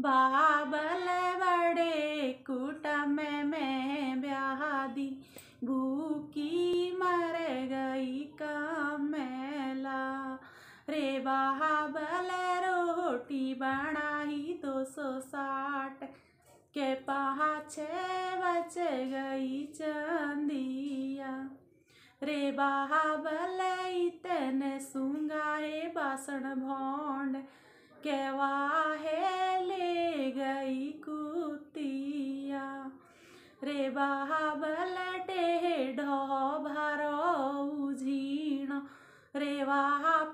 बाबल बड़े कुटम में ब्यादी भूखी मर गई कमला रे बाबल रोटी बनाई दो सौ साठ के पाछे बच गई चंदिया रे बाबल इतने सूंगा है बासण भौंड के वाह बाबल टेढ़ो भरो झीण रेवा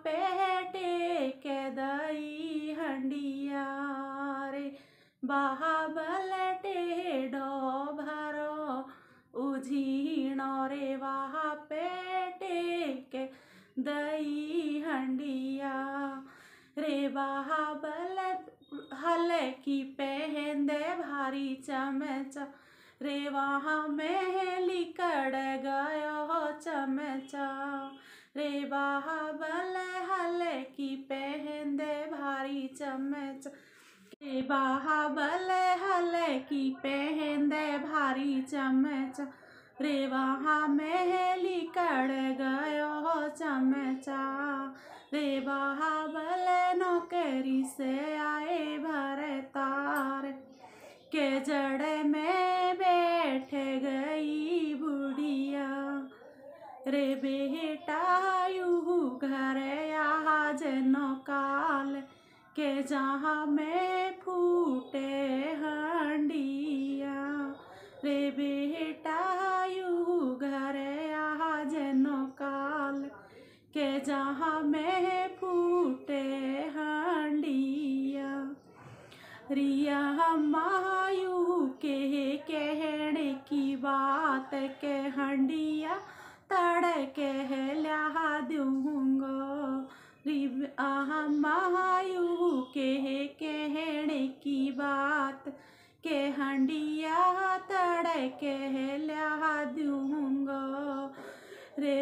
पेटे के दई हंडिया रे बाबल टेढ़ो भरो उझीण रेवा पेटे के दई हंडिया रे बाबल हल की पहन दे भारी चमचा रेवा मेहली कड़ गयो चमचा रे बाहा बल हले की पहन दे भारी चमच रे बाहा बल हले की पहन दे भारी चमच रे वहा महली कड़ गयो चमचा रे बाहा बल नौकरी से रे बेटायु घर आज जनकाल के जहाँ में फूटे हंडिया रे बेटायु घर आज जनकाल के जहाँ में फूटे हंडिया रिया मायू के कहने की बात के हंडिया तड़के लिहा दूंगो रिब महायु के कहने की बात के हंडिया तड़के लिहा दूंगो रे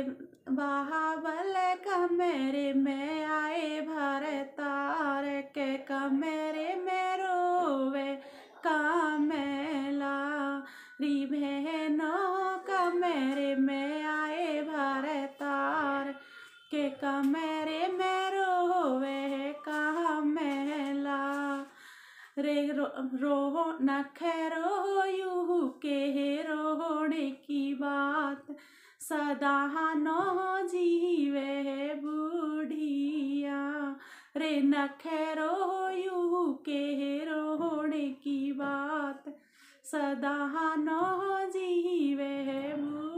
बहाबल कमेरे में आए भर तार के कमेरे में रोवे कामेला रिभे का मेरे मेरो वे का मेला रे रो, रो न खैरो यू के रोने की बात सदा नो वे बूढ़िया रे न खैरो यू के रोने की बात सदा नो वे बूढ़िया